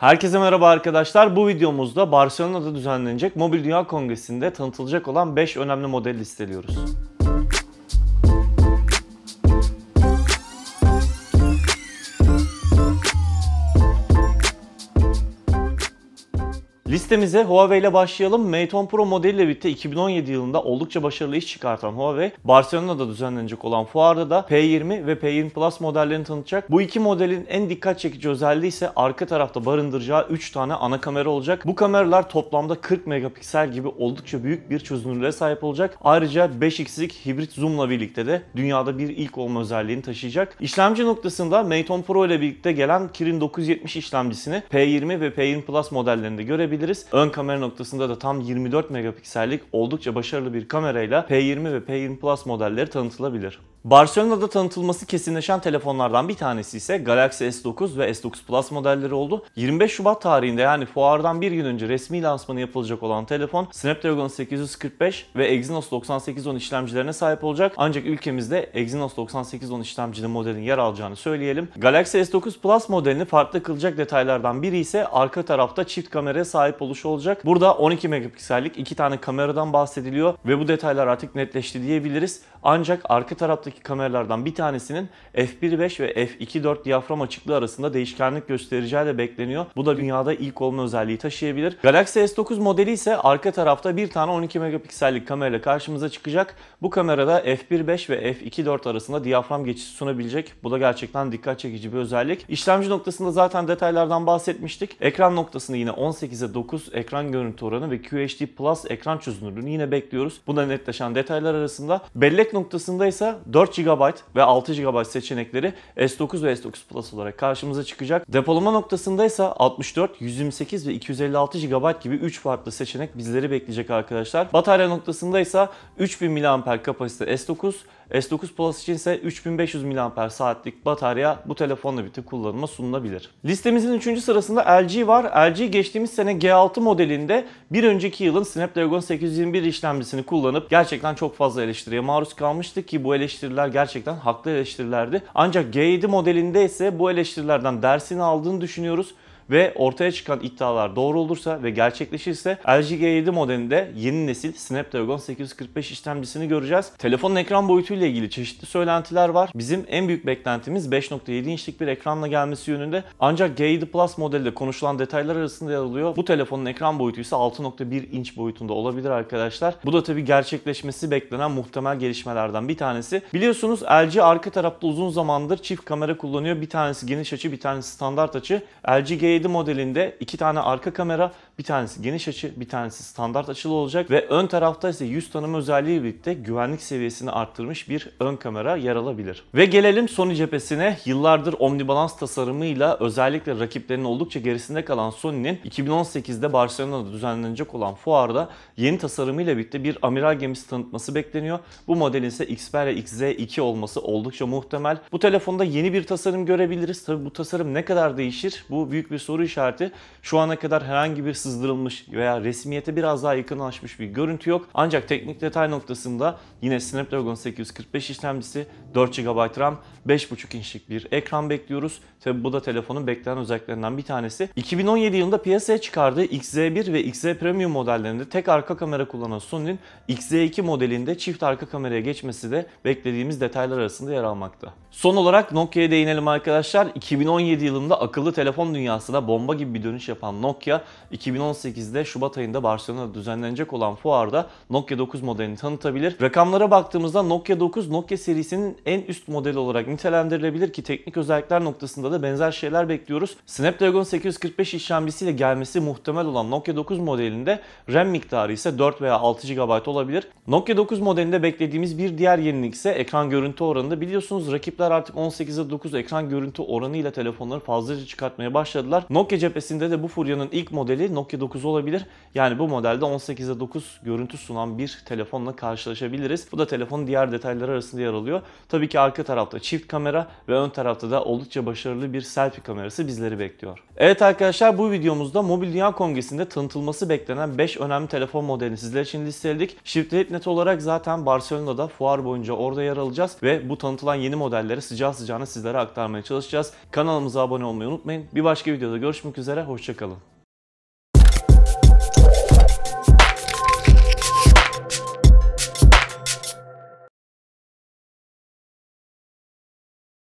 Herkese merhaba arkadaşlar. Bu videomuzda Barcelona'da düzenlenecek Mobil Dünya Kongresi'nde tanıtılacak olan 5 önemli model listeliyoruz. listemize Huawei ile başlayalım. Mate 10 Pro modeliyle birlikte 2017 yılında oldukça başarılı iş çıkartan Huawei, Barcelona'da düzenlenecek olan fuarda da P20 ve P20 Plus modellerini tanıtacak. Bu iki modelin en dikkat çekici özelliği ise arka tarafta barındıracağı 3 tane ana kamera olacak. Bu kameralar toplamda 40 megapiksel gibi oldukça büyük bir çözünürlüğe sahip olacak. Ayrıca 5x'lik hibrit zoomla birlikte de dünyada bir ilk olma özelliğini taşıyacak. İşlemci noktasında Mate 10 Pro ile birlikte gelen Kirin 970 işlemcisini P20 ve P20 Plus modellerinde görebiliriz diyebiliriz. Ön kamera noktasında da tam 24 megapiksellik oldukça başarılı bir kamerayla P20 ve P20 Plus modelleri tanıtılabilir. Barcelona'da tanıtılması kesinleşen telefonlardan bir tanesi ise Galaxy S9 ve S9 Plus modelleri oldu. 25 Şubat tarihinde yani fuardan bir gün önce resmi lansmanı yapılacak olan telefon Snapdragon 845 ve Exynos 9810 işlemcilerine sahip olacak. Ancak ülkemizde Exynos 9810 işlemcili modelin yer alacağını söyleyelim. Galaxy S9 Plus modelini farklı kılacak detaylardan biri ise arka tarafta çift kameraya sahip oluşu olacak. Burada 12 megapiksellik iki tane kameradan bahsediliyor ve bu detaylar artık netleşti diyebiliriz. Ancak arka taraftaki kameralardan bir tanesinin f1.5 ve f2.4 diyafram açıklığı arasında değişkenlik göstereceği de bekleniyor. Bu da dünyada ilk olma özelliği taşıyabilir. Galaxy S9 modeli ise arka tarafta bir tane 12 megapiksellik kamerayla karşımıza çıkacak. Bu kamerada f1.5 ve f2.4 arasında diyafram geçişi sunabilecek. Bu da gerçekten dikkat çekici bir özellik. İşlemci noktasında zaten detaylardan bahsetmiştik. Ekran noktasında yine 18'e 9 ekran görüntü oranı ve QHD Plus ekran çözünürlüğünü yine bekliyoruz. Bu da netleşen detaylar arasında. Bellek Fiyat noktasında ise 4 GB ve 6 GB seçenekleri S9 ve S9 Plus olarak karşımıza çıkacak. Depolama noktasında ise 64, 128 ve 256 GB gibi 3 farklı seçenek bizleri bekleyecek arkadaşlar. Batarya noktasında ise 3000 mAh kapasite S9, S9 Plus için ise 3500 saatlik batarya bu telefonla birlikte kullanıma sunulabilir. Listemizin 3. sırasında LG var. LG geçtiğimiz sene G6 modelinde bir önceki yılın Snapdragon 821 işlemcisini kullanıp gerçekten çok fazla eleştiriye maruz kalmıştı ki bu eleştiriler gerçekten haklı eleştirilerdi. Ancak G7 modelinde ise bu eleştirilerden dersini aldığını düşünüyoruz ve ortaya çıkan iddialar doğru olursa ve gerçekleşirse LG G7 modelinde yeni nesil Snapdragon 845 işlemcisini göreceğiz. Telefonun ekran boyutuyla ilgili çeşitli söylentiler var. Bizim en büyük beklentimiz 5.7 inçlik bir ekranla gelmesi yönünde. Ancak G7 Plus modelde konuşulan detaylar arasında yer alıyor. Bu telefonun ekran boyutu ise 6.1 inç boyutunda olabilir arkadaşlar. Bu da tabii gerçekleşmesi beklenen muhtemel gelişmelerden bir tanesi. Biliyorsunuz LG arka tarafta uzun zamandır çift kamera kullanıyor. Bir tanesi geniş açı, bir tanesi standart açı. LG G7 7 modelinde iki tane arka kamera bir tanesi geniş açı, bir tanesi standart açılı olacak ve ön tarafta ise yüz tanıma özelliği birlikte güvenlik seviyesini arttırmış bir ön kamera yer alabilir. Ve gelelim Sony cephesine. Yıllardır omnibalans tasarımıyla özellikle rakiplerinin oldukça gerisinde kalan Sony'nin 2018'de Barcelona'da düzenlenecek olan fuarda yeni tasarımıyla birlikte bir amiral gemisi tanıtması bekleniyor. Bu modelin ise Xperia XZ2 olması oldukça muhtemel. Bu telefonda yeni bir tasarım görebiliriz. Tabi bu tasarım ne kadar değişir? Bu büyük bir soru işareti. Şu ana kadar herhangi bir sızıntı sızdırılmış veya resmiyete biraz daha yakınlaşmış bir görüntü yok. Ancak teknik detay noktasında yine Snapdragon 845 işlemcisi, 4 GB RAM, 5.5 inçlik bir ekran bekliyoruz. Tabi bu da telefonun beklenen özelliklerinden bir tanesi. 2017 yılında piyasaya çıkardığı XZ1 ve XZ Premium modellerinde tek arka kamera kullanan Sony'nin XZ2 modelinde çift arka kameraya geçmesi de beklediğimiz detaylar arasında yer almakta. Son olarak Nokia'ya değinelim arkadaşlar. 2017 yılında akıllı telefon dünyasına bomba gibi bir dönüş yapan Nokia, 2017 2018'de Şubat ayında Barcelona'da düzenlenecek olan fuarda Nokia 9 modelini tanıtabilir. Rakamlara baktığımızda Nokia 9 Nokia serisinin en üst modeli olarak nitelendirilebilir ki teknik özellikler noktasında da benzer şeyler bekliyoruz. Snapdragon 845 işlemcisiyle gelmesi muhtemel olan Nokia 9 modelinde RAM miktarı ise 4 veya 6 GB olabilir. Nokia 9 modelinde beklediğimiz bir diğer yenilik ise ekran görüntü oranında. Biliyorsunuz rakipler artık 18'e 9 ekran görüntü oranıyla telefonları fazlaca çıkartmaya başladılar. Nokia cephesinde de bu furyanın ilk modeli Nokia 9 olabilir. Yani bu modelde 18'e 9 görüntü sunan bir telefonla karşılaşabiliriz. Bu da telefonun diğer detayları arasında yer alıyor. Tabii ki arka tarafta çift kamera ve ön tarafta da oldukça başarılı bir selfie kamerası bizleri bekliyor. Evet arkadaşlar bu videomuzda Mobil Dünya Kongresi'nde tanıtılması beklenen 5 önemli telefon modelini sizler için listeledik. net olarak zaten Barcelona'da fuar boyunca orada yer alacağız ve bu tanıtılan yeni modelleri sıcağı sıcağına sizlere aktarmaya çalışacağız. Kanalımıza abone olmayı unutmayın. Bir başka videoda görüşmek üzere, hoşçakalın.